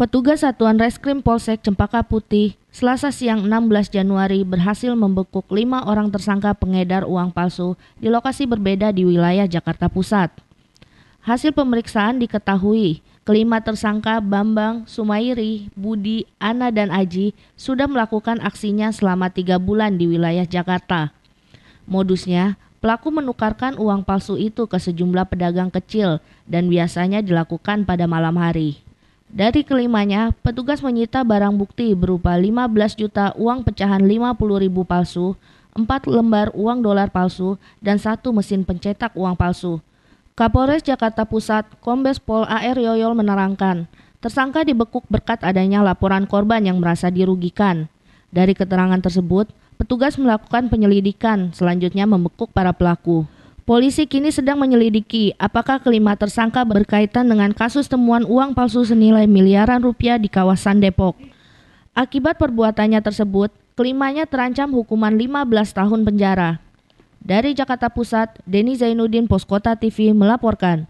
Petugas Satuan Reskrim Polsek Cempaka Putih Selasa siang 16 Januari berhasil membekuk lima orang tersangka pengedar uang palsu di lokasi berbeda di wilayah Jakarta Pusat. Hasil pemeriksaan diketahui kelima tersangka Bambang, Sumairi, Budi, Ana, dan Aji sudah melakukan aksinya selama tiga bulan di wilayah Jakarta. Modusnya, pelaku menukarkan uang palsu itu ke sejumlah pedagang kecil dan biasanya dilakukan pada malam hari. Dari kelimanya, petugas menyita barang bukti berupa 15 juta uang pecahan 50 ribu palsu, 4 lembar uang dolar palsu, dan satu mesin pencetak uang palsu. Kapolres Jakarta Pusat, Kombes Pol AR Yoyol menerangkan, tersangka dibekuk berkat adanya laporan korban yang merasa dirugikan. Dari keterangan tersebut, petugas melakukan penyelidikan, selanjutnya membekuk para pelaku. Polisi kini sedang menyelidiki apakah kelima tersangka berkaitan dengan kasus temuan uang palsu senilai miliaran rupiah di kawasan Depok. Akibat perbuatannya tersebut, kelimanya terancam hukuman 15 tahun penjara. Dari Jakarta Pusat, Deni Zainuddin Poskota TV melaporkan.